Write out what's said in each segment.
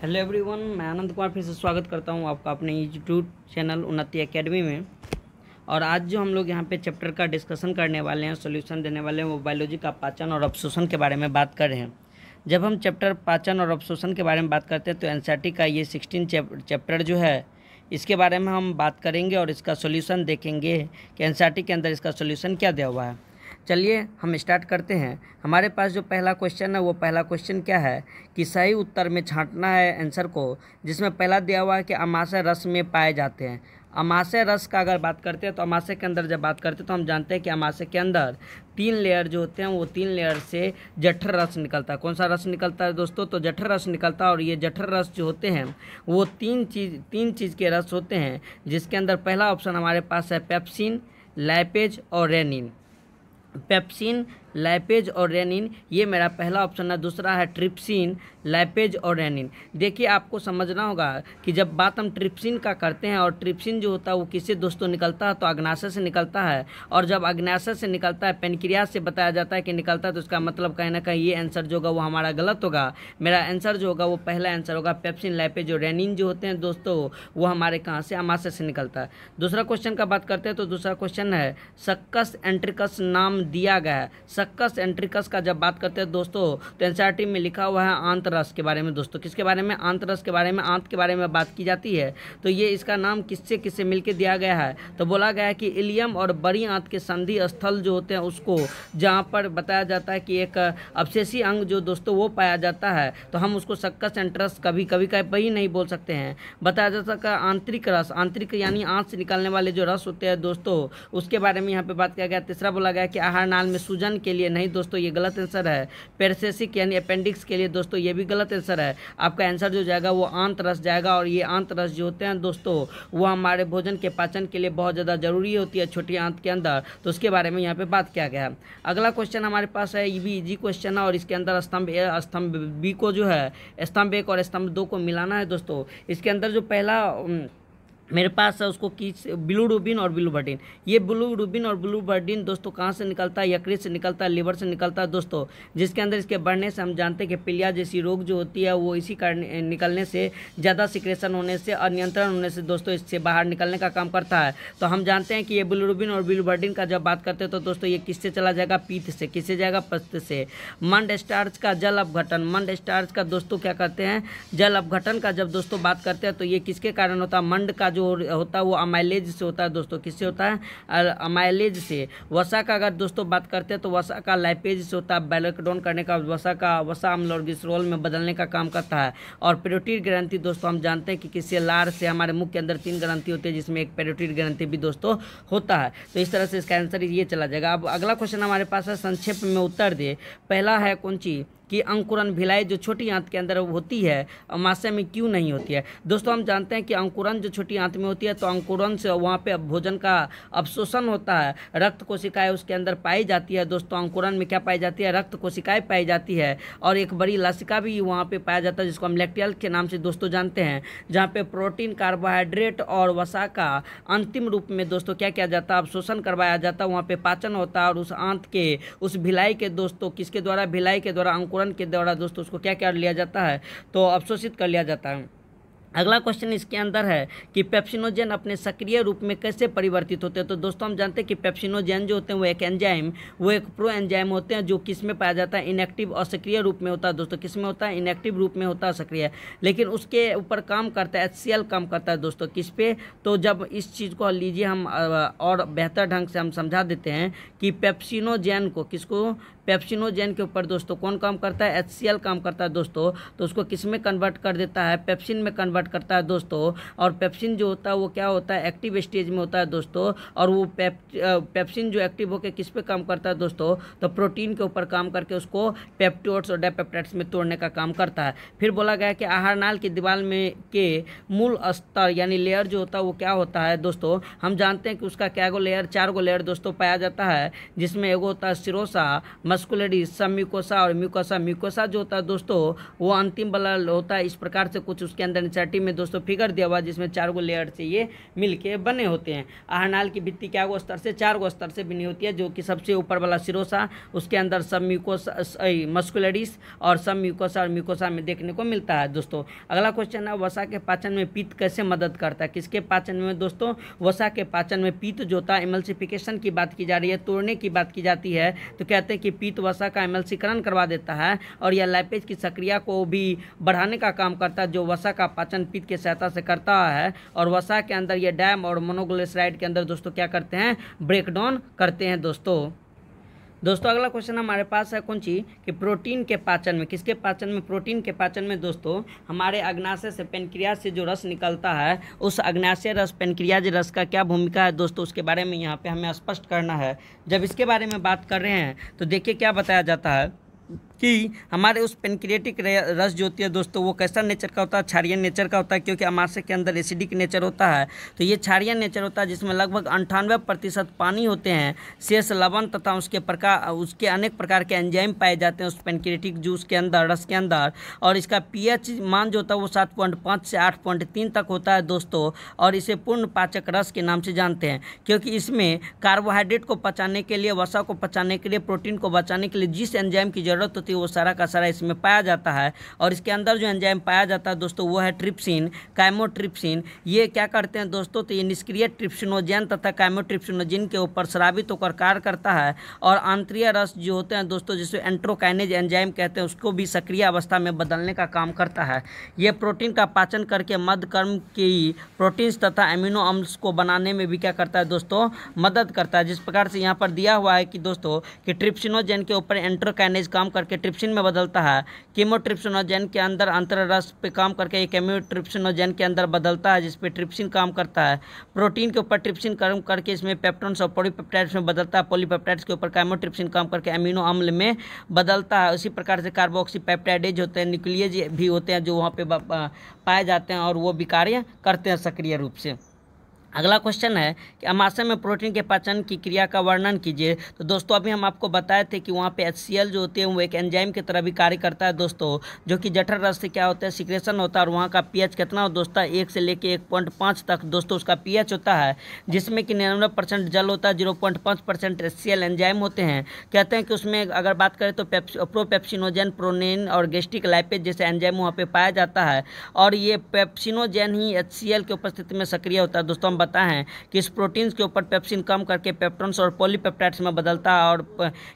hello everyone मैं आनंद कुमार फिर से स्वागत करता हूं आपका अपने यूट्यूब चैनल उन्नति एकेडमी में और आज जो हम लोग यहां पे चैप्टर का डिस्कशन करने वाले हैं सॉल्यूशन देने वाले हैं वो बायोलॉजी का पाचन और अपशोषण के बारे में बात कर रहे हैं जब हम चैप्टर पाचन और अपशोषण के बारे में बात करते हैं तो एन e का ये सिक्सटीन चैप्टर जो है इसके बारे में हम बात करेंगे और इसका सोल्यूशन देखेंगे कि एन e के अंदर इसका सोल्यूशन क्या दिया हुआ है चलिए हम स्टार्ट करते हैं हमारे पास जो पहला क्वेश्चन है वो पहला क्वेश्चन क्या है कि सही उत्तर में छांटना है आंसर को जिसमें पहला दिया हुआ है कि अमाशय रस में पाए जाते हैं अमाशय रस का अगर बात करते हैं तो अमाशय के अंदर जब बात करते हैं तो हम जानते हैं कि अमाशय के अंदर तीन लेयर जो होते हैं वो तीन लेयर से जठर रस निकलता है कौन सा रस निकलता है दोस्तों तो जठर रस निकलता है और ये जठर रस जो होते हैं वो तीन चीज तीन चीज़ के रस होते हैं जिसके अंदर पहला ऑप्शन हमारे पास है पेप्सिन लाइपेज और रेनिन पेप्सिन लैपेज और रेनिन ये मेरा पहला ऑप्शन है दूसरा है ट्रिप्सिन लैपेज और रेनिन देखिए आपको समझना होगा कि जब बात हम ट्रिप्सिन का करते हैं और ट्रिप्सिन जो होता है वो किससे दोस्तों निकलता है तो अग्नाशय से निकलता है और जब अग्नाशय से निकलता है पेनक्रिया से बताया जाता है कि निकलता है तो उसका मतलब कहीं ना कहीं ये आंसर जो होगा वो हमारा गलत होगा मेरा आंसर जो होगा वो पहला आंसर होगा पेप्सिन लैपेज और रेनिन जो होते हैं दोस्तों वो हमारे कहाँ से अमाशय से निकलता है दूसरा क्वेश्चन का बात करते हैं तो दूसरा क्वेश्चन है सक्कस एंट्रिकस नाम दिया गया है सक्कस एंट्रिकस का जब बात करते हैं दोस्तों तो एनसीईआरटी e में लिखा हुआ है आंतरस के बारे में दोस्तों किसके बारे में आंतरस के बारे में आंत के बारे में बात की जाती है तो ये इसका नाम किससे किससे मिलकर दिया गया है तो बोला गया है कि इलियम और बड़ी आंत के संधि स्थल जो होते हैं उसको जहाँ पर बताया जाता है कि एक अवशेषी अंग जो दोस्तों वो पाया जाता है तो हम उसको सक्कस एंट्रस कभी कभी कभी नहीं बोल सकते हैं बताया जा सकता है आंतरिक रस आंतरिक यानी आंत से निकालने वाले जो रस होते हैं दोस्तों उसके बारे में यहाँ पे बात किया गया तीसरा बोला गया कि आहार नाल में सूजन के के लिए नहीं दोस्तों ये गलत आंसर है पेरसेसिक यानी अपेंडिक्स के लिए दोस्तों ये भी गलत आंसर है आपका आंसर जो जाएगा वो आंत रस जाएगा और ये आंत रस जो होते हैं दोस्तों वो हमारे भोजन के पाचन के लिए बहुत ज़्यादा ज़रूरी होती है छोटी आंत के अंदर तो उसके बारे में यहाँ पर बात किया गया अगला क्वेश्चन हमारे पास है ये भी इजी क्वेश्चन है और इसके अंदर स्तंभ ए स्तंभ बी को जो है स्तंभ एक और स्तंभ दो को मिलाना है दोस्तों इसके अंदर जो पहला मेरे पास है उसको की ब्लू रूबिन और ब्लू बर्डिन ये ब्लू रूबिन और ब्लू बर्डिन दोस्तों कहाँ से निकलता है यकृत से निकलता है लीवर से निकलता है दोस्तों जिसके अंदर इसके बढ़ने से हम जानते हैं कि पिलिया जैसी रोग जो होती है वो इसी कारण निकलने से ज़्यादा सिक्रेशन होने से और नियंत्रण होने से दोस्तों इससे बाहर निकलने का काम करता है तो हम जानते हैं कि ये ब्लू रूबिन और ब्लू बर्डिन का जब बात करते हैं तो दोस्तों ये किससे चला जाएगा पीत से किससे जाएगा पस्त से मंड स्टार्च का जल अपघटन मंड स्टार्च का दोस्तों क्या कहते हैं जल अपघटन का जब दोस्तों बात करते हैं तो ये किसके कारण होता है मंड का जो होता है वो अमाइलेज से होता है दोस्तों किससे होता है अमाइलेज से वसा का अगर दोस्तों बात करते हैं तो वसा का लाइपेज से होता है बैलोकडोन करने का वसा का वसा अम्ल और ग्लिसरॉल में बदलने का काम करता है और पेरोटीड ग्रंथि दोस्तों हम जानते हैं कि किससे लार से हमारे मुख के अंदर तीन ग्रंथि होती है जिसमें एक पेरोटीड ग्रंथि भी दोस्तों होता है तो इस तरह से इसका आंसर ये चला जाएगा अब अगला क्वेश्चन हमारे पास है संक्षेप में उत्तर दे पहला है कौन चीज़ कि अंकुरन भिलाई जो छोटी आंत के अंदर होती है अमाशय में क्यों नहीं होती है दोस्तों हम जानते हैं कि अंकुरन जो छोटी आंत में होती है तो अंकुरन से वहाँ पे भोजन का अवशोषण होता है रक्त कोशिकाएं उसके अंदर पाई जाती है दोस्तों अंकुरन में क्या पाई जाती है रक्त कोशिकाएं पाई जाती है और एक बड़ी लसिका भी वहाँ पर पाया जाता है जिसको हम लेक्टियल के नाम से दोस्तों जानते हैं जहाँ पर प्रोटीन कार्बोहाइड्रेट और वसा का अंतिम रूप में दोस्तों क्या किया जाता है अवशोषण करवाया जाता है वहाँ पर पाचन होता है और उस आंत के उस भिलाई के दोस्तों किसके द्वारा भिलाई के द्वारा अंकुर अंकुरण के द्वारा दोस्तों उसको क्या क्या लिया जाता है तो अवशोषित कर लिया जाता है अगला क्वेश्चन इसके अंदर है कि पेप्सिनोजेन अपने सक्रिय रूप में कैसे परिवर्तित होते हैं तो दोस्तों हम जानते हैं कि पेप्सिनोजेन जो होते हैं वो एक एंजाइम वो एक प्रो एंजाइम होते हैं जो किस में पाया जाता है इनएक्टिव और सक्रिय रूप में होता है दोस्तों किस में होता है इनएक्टिव रूप में होता है सक्रिय लेकिन उसके ऊपर काम करता है एच काम करता है दोस्तों किस पे तो जब इस चीज़ को लीजिए हम और बेहतर ढंग से हम समझा देते हैं कि पेप्सिनोजेन को किसको पेप्सिनोजेन के ऊपर दोस्तों कौन काम करता है एच काम करता है दोस्तों तो उसको किस में कन्वर्ट कर देता है पेप्सिन में कन्वर्ट करता है दोस्तों और पेप्सिन जो होता है वो क्या होता है एक्टिव स्टेज में होता है दोस्तों और वो पेप्सिन जो एक्टिव होकर किस पे काम करता है दोस्तों तो प्रोटीन के ऊपर काम करके उसको पेप्टोट्स और डेपेप्टाइड्स में तोड़ने का काम करता है फिर बोला गया कि आहार नाल की दीवार में के मूल स्तर यानी लेयर जो होता है वो क्या होता है दोस्तों हम जानते हैं कि उसका क्या गो लेयर चार गो लेयर दोस्तों पाया जाता है जिसमें एगो होता है सिरोसा मस्कुलरी सब म्यूकोसा और म्यूकोसा म्यूकोसा जो होता है दोस्तों वो अंतिम वाला होता है इस प्रकार से कुछ उसके अंदर एनसीआरटी में दोस्तों फिगर दिया हुआ जिसमें चार गो लेयर से ये मिल बने होते हैं आहनाल की भित्ती क्या गो स्तर से चार गो स्तर से बनी होती है जो कि सबसे ऊपर वाला सिरोसा उसके अंदर सब म्यूकोसा मस्कुलरिस और सब म्यूकोसा और म्यूकोसा में देखने को मिलता है दोस्तों अगला क्वेश्चन है वसा के पाचन में पित्त कैसे मदद करता है किसके पाचन में दोस्तों वसा के पाचन में पित्त जो होता है इमल्सिफिकेशन की बात की जा रही है तोड़ने की बात की जाती है तो कहते हैं कि पित्त वसा का एमलसीकरण करवा देता है और यह लैपेज की सक्रिया को भी बढ़ाने का काम करता है जो वसा का पाचन पीत के सहायता से करता है और वसा के अंदर यह डैम और मोनोग्लिसराइड के अंदर दोस्तों क्या करते हैं ब्रेकडाउन करते हैं दोस्तों दोस्तों अगला क्वेश्चन हमारे पास है कौन सी कि प्रोटीन के पाचन में किसके पाचन में प्रोटीन के पाचन में दोस्तों हमारे अग्नाशय से पेनक्रिया से जो रस निकलता है उस अग्नाशय रस पेनक्रियाज रस का क्या भूमिका है दोस्तों उसके बारे में यहाँ पे हमें स्पष्ट करना है जब इसके बारे में बात कर रहे हैं तो देखिए क्या बताया जाता है कि हमारे उस पेनक्रिएटिक रस जो होती है दोस्तों वो कैसा नेचर का होता है छारियन नेचर का होता है क्योंकि अमाशय के अंदर एसिडिक नेचर होता है तो ये छारियन नेचर होता है जिसमें लगभग अंठानवे प्रतिशत पानी होते हैं शेष लवन तथा उसके प्रकार उसके अनेक प्रकार के एंजाइम पाए जाते हैं उस पेनक्रिएटिक जूस के अंदर रस के अंदर और इसका पी मान जो होता है वो सात से आठ तक होता है दोस्तों और इसे पूर्ण पाचक रस के नाम से जानते हैं क्योंकि इसमें कार्बोहाइड्रेट को पचाने के लिए वसा को पचाने के लिए प्रोटीन को बचाने के लिए जिस एंजाइम की जरूरत होती होती है वो सारा का सारा इसमें पाया जाता है और इसके अंदर जो एंजाइम पाया जाता है दोस्तों वो है ट्रिप्सिन कैमोट्रिप्सिन ये क्या करते हैं दोस्तों तो ये निष्क्रिय ट्रिप्सिनोजेन तथा कैमोट्रिप्सिनोजिन के ऊपर श्रावित होकर कार्य करता है और आंतरीय रस जो होते हैं दोस्तों जिसे एंट्रोकाइनेज एंजाइम कहते हैं उसको भी सक्रिय अवस्था में बदलने का काम करता है ये प्रोटीन का पाचन करके मध्य कर्म की प्रोटीन्स तथा एमिनो अम्ल्स को बनाने में भी क्या करता है दोस्तों मदद करता है जिस प्रकार से यहाँ पर दिया हुआ है कि दोस्तों कि ट्रिप्सिनोजेन के ऊपर एंट्रोकाइनेज काम करके ट्रिप्सिन में बदलता है कीमोट्रिप्सिनोजेन के अंदर अंतरस पे काम करके एक एम्योट्रिप्सिनोजेन के अंदर बदलता है जिसपे ट्रिप्सिन काम करता है प्रोटीन के ऊपर ट्रिप्सिन कर्म करके इसमें पेप्टोन्स और पोलीपेप्टाइड्स में बदलता है पोलीपेप्टाइड्स के ऊपर कैमोट्रिप्सिन काम करके एमिनो अम्ल में बदलता है उसी प्रकार से कार्बोक्सीपेप्टाइडेज होते हैं न्यूक्लियज भी होते हैं जो वहाँ पर पाए जाते हैं और वो भी कार्य करते हैं सक्रिय रूप से अगला क्वेश्चन है कि अमाशय में प्रोटीन के पाचन की क्रिया का वर्णन कीजिए तो दोस्तों अभी हम आपको बताए थे कि वहाँ पे एच जो होते हैं वो एक एंजाइम की तरह भी कार्य करता है दोस्तों जो कि जठर रस से क्या होता है सिक्रेशन होता है और वहाँ का पीएच कितना हो दोस्तों एक से लेके एक पॉइंट पाँच तक दोस्तों उसका पीएच होता है जिसमें कि निन्यानवे परसेंट जल होता है जीरो पॉइंट पाँच परसेंट एंजाइम होते हैं कहते हैं कि उसमें अगर बात करें तो प्रोपेप्सिनोजन प्रोनेन और गेस्टिक लाइपेज जैसे एंजाइम वहाँ पर पाया जाता है और ये पेप्सिनोजन ही एच के उपस्थिति में सक्रिय होता है दोस्तों हम पता है कि इस प्रोटीन्स के ऊपर पेप्सिन कम करके पेप्टोन्स और पोलीपेप्टाइड्स में बदलता है और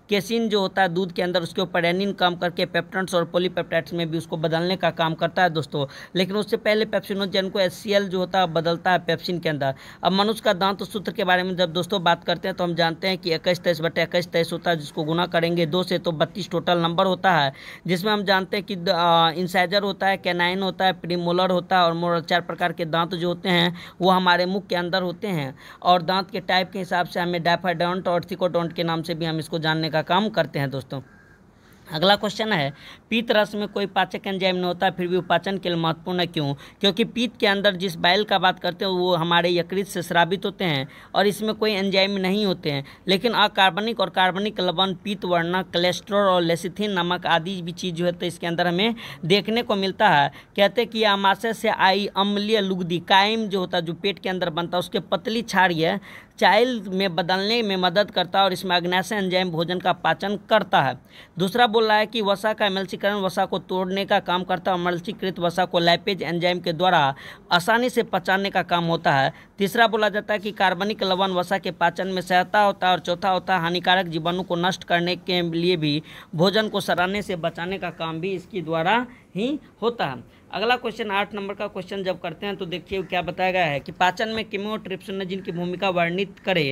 केसिन जो होता है दूध के अंदर उसके ऊपर एनिन कम करके पेप्टोन्स और पोलीपेप्टाइड्स में भी उसको बदलने का काम करता है दोस्तों लेकिन उससे पहले पेप्सिनोजन को एस जो होता है बदलता है पेप्सिन के अंदर अब मनुष्य का दांत सूत्र के बारे में जब दोस्तों बात करते हैं तो हम जानते हैं कि इक्कीस तेईस बटे इक्कीस तेईस होता है जिसको गुना करेंगे दो से तो बत्तीस टोटल नंबर होता है जिसमें हम जानते हैं कि इंसाइजर होता है कैनाइन होता है प्रीमोलर होता है और मोर चार प्रकार के दांत जो होते हैं वो हमारे मुख्य के अंदर होते हैं और दांत के टाइप के हिसाब से हमें डायफाडोंट और थिकोडोंट के नाम से भी हम इसको जानने का काम करते हैं दोस्तों अगला क्वेश्चन है पीत रस में कोई पाचक एंजाइम नहीं होता फिर भी उपाचन के लिए महत्वपूर्ण है क्यों क्योंकि पीत के अंदर जिस बाइल का बात करते हैं वो हमारे यकृत से श्रावित होते हैं और इसमें कोई एंजाइम नहीं होते हैं लेकिन अकार्बनिक और कार्बनिक लवण पीत वर्णा कोलेस्ट्रोल और लेसिथिन नमक आदि भी चीज़ जो है तो इसके अंदर हमें देखने को मिलता है कहते कि आमाशय से आई अम्लीय लुगदी कायम जो होता है जो पेट के अंदर बनता है उसके पतली छाड़िए चाइल्ड में बदलने में मदद करता है और इसमें अग्नाशय एंजाइम भोजन का पाचन करता है दूसरा बोल रहा है कि वसा का एमल्सीकरण वसा को तोड़ने का काम करता है और मल्सीकृत वसा को लैपेज एंजाइम के द्वारा आसानी से पचाने का काम होता है तीसरा बोला जाता है कि कार्बनिक लवण वसा के पाचन में सहायता होता है और चौथा होता है हानिकारक जीवाणु को नष्ट करने के लिए भी भोजन को सराहने से बचाने का काम भी इसके द्वारा ही होता है अगला क्वेश्चन आठ नंबर का क्वेश्चन जब करते हैं तो देखिए क्या बताया गया है कि पाचन में किमोट्रिप्सोनाजिन की भूमिका वर्णित करे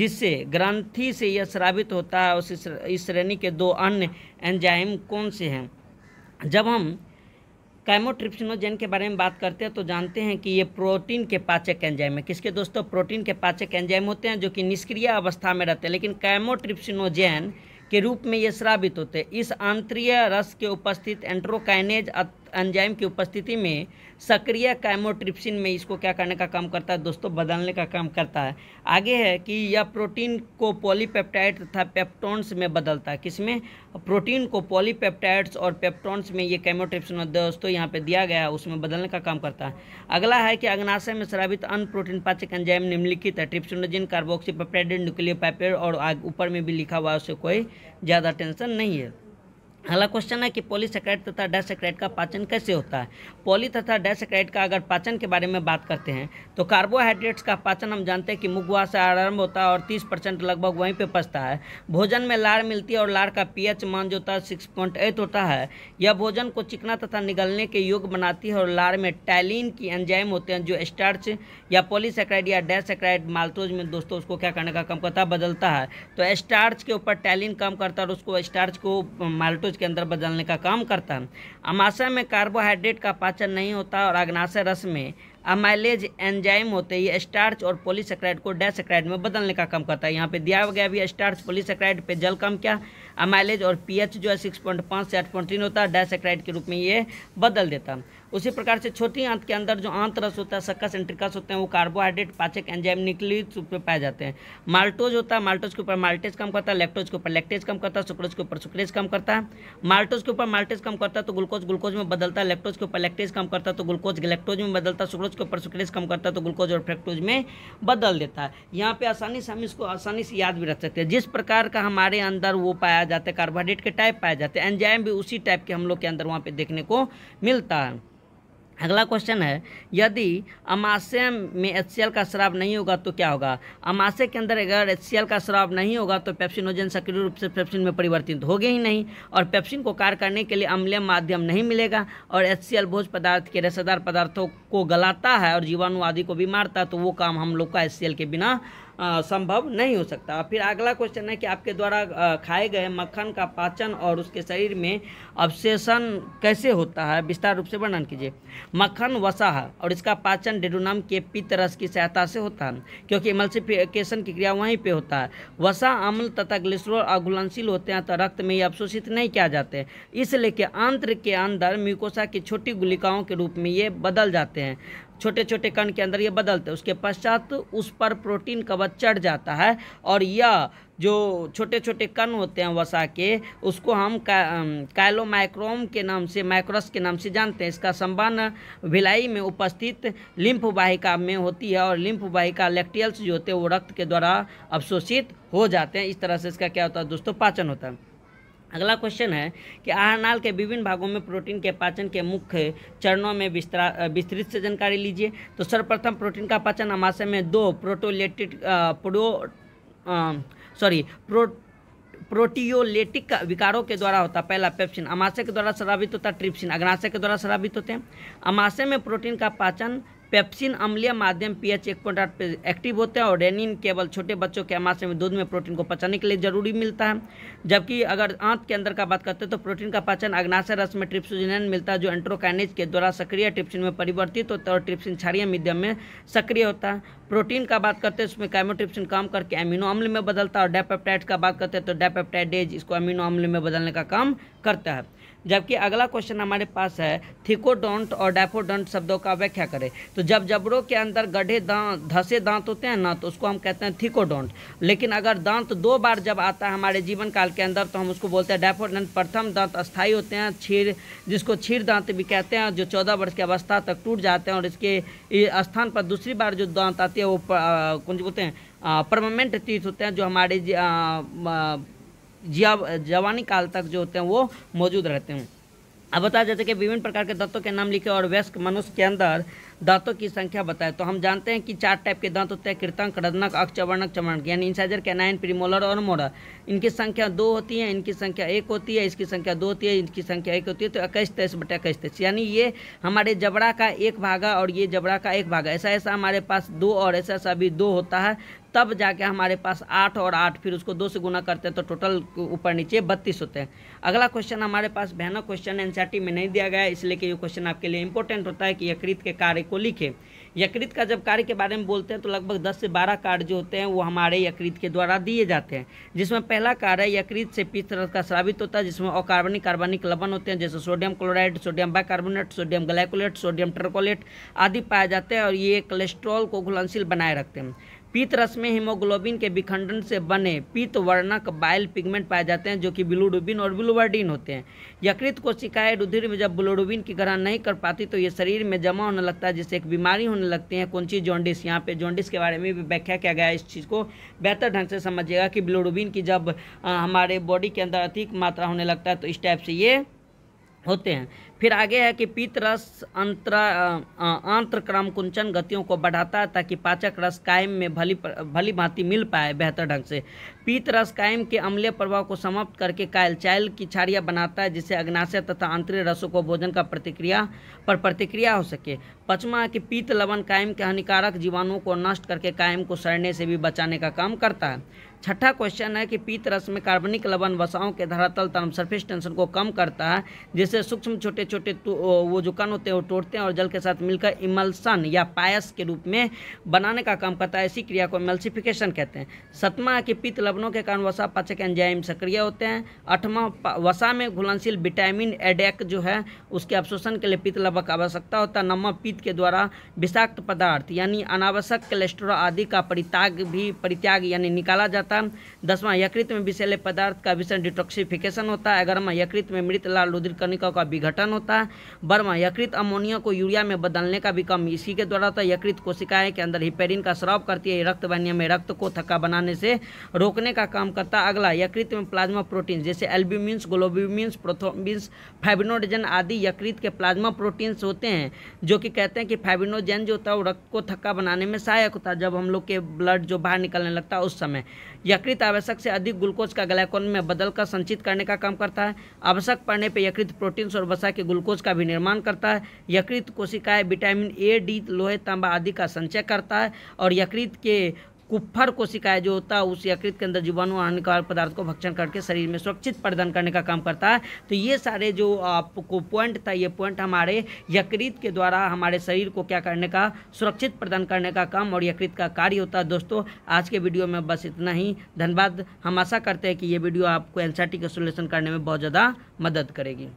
जिससे ग्रंथि से यह श्रावित होता है उस इस श्रेणी के दो अन्य एंजाइम कौन से हैं जब हम कैमोट्रिप्सिनोजेन के बारे में बात करते हैं तो जानते हैं कि ये प्रोटीन के पाचक एंजाइम है किसके दोस्तों प्रोटीन के पाचक एंजाइम होते हैं जो कि निष्क्रिय अवस्था में रहते हैं लेकिन कैमोट्रिप्सिनोजेन के रूप में ये श्रावित होते हैं इस आंतरीय रस के उपस्थित एंट्रोकाइनेज एंजाइम की उपस्थिति में सक्रिय कैमोट्रिप्सिन में इसको क्या करने का काम करता है दोस्तों बदलने का काम करता है आगे है कि यह प्रोटीन को पॉलीपेप्टाइड तथा पेप्टोन्स में बदलता है किसमें प्रोटीन को पॉलीपेप्टाइड्स और पेप्टोन्स में ये कैमोट्रिप्सिन दोस्तों यहाँ पे दिया गया है उसमें बदलने का काम करता है अगला है कि अग्नाशय में श्रावित अन्य प्रोटीन पाचक एंजाइम निम्नलिखित है ट्रिप्सिनोजिन कार्बोक्सीपेप्टाइड न्यूक्लियोपाइपेड और ऊपर में भी लिखा हुआ है उससे कोई ज़्यादा टेंशन नहीं है अगला क्वेश्चन है कि पॉलीसेक्राइड तथा डाइसेक्राइड का पाचन कैसे होता है पॉली तथा डाइसेक्राइड का अगर पाचन के बारे में बात करते हैं तो कार्बोहाइड्रेट्स का पाचन हम जानते हैं कि मुगवा से आरंभ होता है और 30 परसेंट लगभग वहीं पे पचता है भोजन में लार मिलती है और लार का पीएच मान जो होता है सिक्स होता है यह भोजन को चिकना तथा निगलने के योग बनाती है और लार में टैलिन की एंजाइम होते हैं जो स्टार्च या पोलीसेक्राइड या सेक्राइड माल्टोज में दोस्तों उसको क्या करने का कम करता बदलता है तो स्टार्च के ऊपर टैलिन कम करता है और उसको स्टार्च को माल्टोज उसके अंदर बदलने का काम करता है अमाशय में कार्बोहाइड्रेट का पाचन नहीं होता और अग्नाशय रस में अमाइलेज एंजाइम होते हैं ये स्टार्च और पोलीसेक्राइड को डेसेक्राइड में बदलने का काम करता है यहाँ पे दिया गया भी स्टार्च पोलीसेक्राइड पे जल कम क्या अमाइलेज और पीएच जो है 6.5 से 8.3 होता है डेसेक्राइड के रूप में ये बदल देता है उसी प्रकार से छोटी आंत के अंदर जो आंत रस होता है सक्कस एंट्रिकस होते हैं वो कार्बोहाइड्रेट पाचक एंजाइम निकली पाए जाते हैं माल्टोज होता है माल्टोज के ऊपर माल्टेज कम करता है लेक्टोज के ऊपर लेक्टेज कम करता है सुक्रोज के ऊपर सुक्रेज कम करता है माल्टोज के ऊपर माल्टेज कम करता है तो ग्लूकोज ग्लूकोज में बदलता है लेक्टोज के ऊपर लेक्टेज कम करता है तो ग्लूकोज गलेक्टोज में बदलता है सुक्रोज के ऊपर सुक्रेज कम करता है तो ग्लूकोज और फ्रेक्टोज में बदल देता है यहाँ पे आसानी से हम इसको आसानी से याद भी रख सकते हैं जिस प्रकार का हमारे अंदर वो पाया जाता है कार्बोहाइड्रेट के टाइप पाए जाते हैं एंजाइम भी उसी टाइप के हम लोग के अंदर वहाँ पे देखने को मिलता है अगला क्वेश्चन है यदि अमाशय में एच का स्राव नहीं होगा तो क्या होगा अमाशय के अंदर अगर एच का स्राव नहीं होगा तो पेप्सिनोजन सक्रिय रूप से पेप्सिन में परिवर्तित होगे ही नहीं और पेप्सिन को कार्य करने के लिए अम्लीय माध्यम नहीं मिलेगा और एच भोज पदार्थ के रेसेदार पदार्थों को गलाता है और जीवाणु आदि को भी मारता है तो वो काम हम लोग का एच के बिना संभव नहीं हो सकता फिर अगला क्वेश्चन है कि आपके द्वारा खाए गए मक्खन का पाचन और उसके शरीर में अवशेषण कैसे होता है विस्तार रूप से वर्णन कीजिए मक्खन वसा है और इसका पाचन डेडोनम के पित्त रस की सहायता से होता है क्योंकि इमल्सिफिकेशन की क्रिया वहीं पर होता है वसा अम्ल तथा ग्लिसरोल अघुलनशील होते हैं तो रक्त में ये अवशोषित नहीं किया जाते इसलिए कि आंत्र के अंदर म्यूकोसा की छोटी गुलिकाओं के रूप में ये बदल जाते हैं छोटे छोटे कण के अंदर ये बदलते हैं उसके पश्चात उस पर प्रोटीन कवच चढ़ जाता है और यह जो छोटे छोटे कण होते हैं वसा के उसको हम काइलोमाइक्रोम के नाम से माइक्रोस के नाम से जानते हैं इसका संबंध भिलाई में उपस्थित लिम्फ वाहिका में होती है और लिम्फ वाहिका लेक्टियल्स जो होते हैं वो रक्त के द्वारा अवशोषित हो जाते हैं इस तरह से इसका क्या होता है दोस्तों पाचन होता है अगला क्वेश्चन है कि आहार नाल के विभिन्न भागों में प्रोटीन के पाचन के मुख्य चरणों में विस्तृत से जानकारी लीजिए तो सर्वप्रथम प्रोटीन का पाचन अमाशय में दो proteolytic pro sorry pro proteolytic विकारों के द्वारा होता है पहला पेप्सिन अमाशय के द्वारा श्रावित होता है ट्रिप्सिन अग्नाशय के द्वारा श्रावित होते हैं अमाशय में प्रोटीन का पाचन पेप्सिन अम्लीय माध्यम पीएच एक पॉइंट आठ एक्टिव होते हैं और रेनिन केवल छोटे बच्चों के अमाशय में दूध में प्रोटीन को पचाने के लिए जरूरी मिलता है जबकि अगर आंत के अंदर का बात करते हैं तो प्रोटीन का पाचन अग्नाशय रस में ट्रिप्सोजिन मिलता है जो एंट्रोकाइनेज के द्वारा सक्रिय ट्रिप्सिन में परिवर्तित होता है और ट्रिप्सिन क्षारीय मीडियम में सक्रिय होता है प्रोटीन का बात करते हैं उसमें कैमोट्रिप्सिन काम करके अमीनो अम्ल में बदलता है और डेपेप्टाइड का बात करते हैं तो डेपेप्टाइडेज इसको अमीनो अम्ल में बदलने का काम करता है जबकि अगला क्वेश्चन हमारे पास है थिकोडोंट और डैफोडोंट शब्दों का व्याख्या करें तो जब जबड़ों के अंदर गढ़े दांत धसे दांत होते हैं ना तो उसको हम कहते हैं थिकोडोंट लेकिन अगर दांत दो बार जब आता है हमारे जीवन काल के अंदर तो हम उसको बोलते हैं डैफोडोंट प्रथम दांत अस्थायी होते हैं छीर जिसको छीर दांत भी कहते हैं जो चौदह वर्ष की अवस्था तक टूट जाते हैं और इसके स्थान पर दूसरी बार जो दांत आती है वो कुछ बोलते हैं परमानेंट तीर्थ होते हैं जो हमारे जव जवानी काल तक जो होते हैं वो मौजूद रहते हैं अब बताया जाता है कि विभिन्न प्रकार के दत्तों के नाम लिखे और वयस्क मनुष्य के अंदर दांतों की संख्या बताए तो हम जानते हैं कि चार टाइप के दांत होते हैं कृतंक रदनक अक्षवर्णक चवर्णक यानी इंसाइजर कैनाइन प्रीमोलर और मोरा इनकी संख्या दो होती है इनकी संख्या एक होती है इसकी संख्या दो होती है इनकी संख्या एक होती है तो इक्कीस तेईस बटे इक्कीस तेईस यानी ये हमारे जबड़ा का एक भागा और ये जबड़ा का एक भागा ऐसा ऐसा हमारे पास दो और ऐसा ऐसा भी दो होता है तब जाके हमारे पास आठ और आठ फिर उसको दो से गुना करते हैं तो टोटल ऊपर नीचे बत्तीस होते हैं अगला क्वेश्चन हमारे पास भयानक क्वेश्चन एनसीईआरटी में नहीं दिया गया इसलिए कि ये क्वेश्चन आपके लिए इंपॉर्टेंट होता है कि यकृत के कार्य को लिखें यकृत का जब कार्य के बारे में बोलते हैं तो लगभग 10 से 12 कार्य जो होते हैं वो हमारे यकृत के द्वारा दिए जाते हैं जिसमें पहला कार्य यकृत से पीत रस का श्रावित होता है जिसमें अकार्बनिक कार्बनिक लवण होते हैं जैसे sodium chloride sodium bicarbonate sodium glycolate sodium taurocholate आदि पाए जाते हैं और ये कोलेस्ट्रॉल को घुलनशील बनाए रखते हैं पीत रस में हीमोग्लोबिन के विखंडन से बने पीत वर्णक बाइल पिगमेंट पाए जाते हैं जो कि ब्लूडोबिन और ब्लूवर्डिन होते हैं यकृत कोशिकाएं रुधिर में जब ब्लूडुबिन की ग्रहण नहीं कर पाती तो ये शरीर में जमा होने लगता है जिससे एक बीमारी होने लगती है कौन सी जॉन्डिस यहाँ पे जॉन्डिस के बारे में भी व्याख्या किया गया इस चीज़ को बेहतर ढंग से समझिएगा कि ब्लूडोबिन की जब हमारे बॉडी के अंदर अधिक मात्रा होने लगता है तो इस टाइप से ये होते हैं फिर आगे है कि पीत रस अंतर क्रम कुंचन गतियों को बढ़ाता है ताकि पाचक रस कायम में भली भली भांति मिल पाए बेहतर ढंग से पीत रस कायम के अम्लीय प्रभाव को समाप्त करके कायल चायल की छाड़ियाँ बनाता है जिससे अग्नाशय तथा आंतरिक रसों को भोजन का प्रतिक्रिया पर प्रतिक्रिया हो सके पचमा है कि पीत लवन कायम के हानिकारक जीवाणुओं को नष्ट करके कायम को सड़ने से भी बचाने का काम करता है छठा क्वेश्चन है कि पीत रस में कार्बनिक लवण वसाओं के धरातल तनम सरफेस टेंशन को कम करता है जिससे सूक्ष्म छोटे छोटे वो जो कण होते हैं वो टोटते हैं और जल के साथ मिलकर इमल्सन या पायस के रूप में बनाने का काम करता है इसी क्रिया को इमल्सिफिकेशन कहते हैं सतमा है कि पीत लवणों के कारण वसा पाचक एंजाइम सक्रिय होते हैं आठवां वसा में घुलनशील विटामिन एडेक जो है उसके अवशोषण के लिए पीत लवक आवश्यकता होता है नमक पीत के द्वारा विषाक्त पदार्थ यानी अनावश्यक कोलेस्ट्रॉल आदि का परित्याग भी परित्याग यानी निकाला जाता परिवर्तन दसवां यकृत में विषैले पदार्थ का विषण डिटॉक्सिफिकेशन होता है ग्यारहवा यकृत में मृत लाल रुधिर कणिका का विघटन होता है बारहवा यकृत अमोनिया को यूरिया में बदलने का भी कम इसी के द्वारा होता तो है यकृत कोशिकाएं के अंदर हिपेरिन का श्राव करती है रक्त वाहिनिया में रक्त को थका बनाने से रोकने का काम करता है अगला यकृत में प्लाज्मा प्रोटीन जैसे एल्ब्यूमिन्स ग्लोब्यूमिन्स प्रोथोबिन्स फाइबिनोडजन आदि यकृत के प्लाज्मा प्रोटीन्स होते हैं जो कि कहते हैं कि फाइबिनोजन जो होता है वो रक्त को थक्का बनाने में सहायक होता है जब हम लोग के ब्लड जो बाहर निकलने लगता है उस समय यकृत आवश्यक से अधिक ग्लूकोज का ग्लाइकोन में बदलकर संचित करने का काम करता है आवश्यक पड़ने पर यकृत प्रोटीन्स और वसा के ग्लूकोज का भी निर्माण करता है यकृत कोशिकाएं विटामिन ए डी लोहे तांबा आदि का संचय करता है और यकृत के कुफर कोशिकाएं जो होता है उस यकृत के अंदर जीवाणु हानिकारक पदार्थ को भक्षण करके शरीर में सुरक्षित प्रदान करने का काम करता है तो ये सारे जो आपको पॉइंट था ये पॉइंट हमारे यकृत के द्वारा हमारे शरीर को क्या करने का सुरक्षित प्रदान करने का काम और यकृत का कार्य होता है दोस्तों आज के वीडियो में बस इतना ही धन्यवाद हम आशा करते हैं कि ये वीडियो आपको एनसीआरटी का सोल्यूशन करने में बहुत ज़्यादा मदद करेगी